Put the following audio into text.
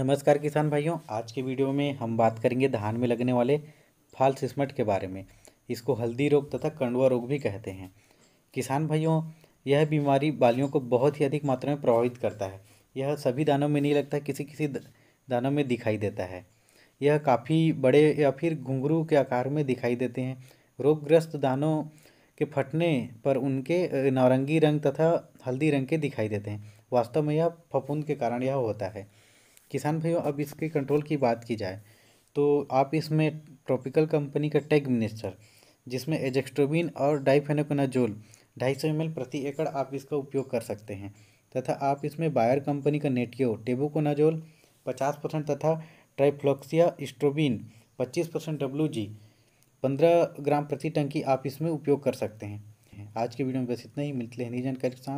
नमस्कार किसान भाइयों आज के वीडियो में हम बात करेंगे धान में लगने वाले फाल सिस्मट के बारे में इसको हल्दी रोग तथा कंडुआ रोग भी कहते हैं किसान भाइयों यह बीमारी बालियों को बहुत ही अधिक मात्रा में प्रभावित करता है यह सभी दानों में नहीं लगता किसी किसी दानों में दिखाई देता है यह काफ़ी बड़े या फिर घुंघरू के आकार में दिखाई देते हैं रोगग्रस्त दानों के फटने पर उनके नारंगी रंग तथा हल्दी रंग के दिखाई देते हैं वास्तव में यह फफूंद के कारण यह होता है किसान भाइयों अब इसके कंट्रोल की बात की जाए तो आप इसमें ट्रॉपिकल कंपनी का टेग मिनिस्टर जिसमें एजेक्स्ट्रोबिन और डाइफेनोकोनाजोल ढाई सौ एम प्रति एकड़ आप इसका उपयोग कर सकते हैं तथा आप इसमें बायर कंपनी का नेटियो टेबुकोनाजोल पचास परसेंट तथा ट्राइफ्लॉक्सिया स्ट्रोबिन पच्चीस परसेंट डब्लू जी पंद्रह ग्राम प्रति टंकी आप इसमें उपयोग कर सकते हैं आज के वीडियो में बस इतना ही मिलते हैं नई जानकारी के साथ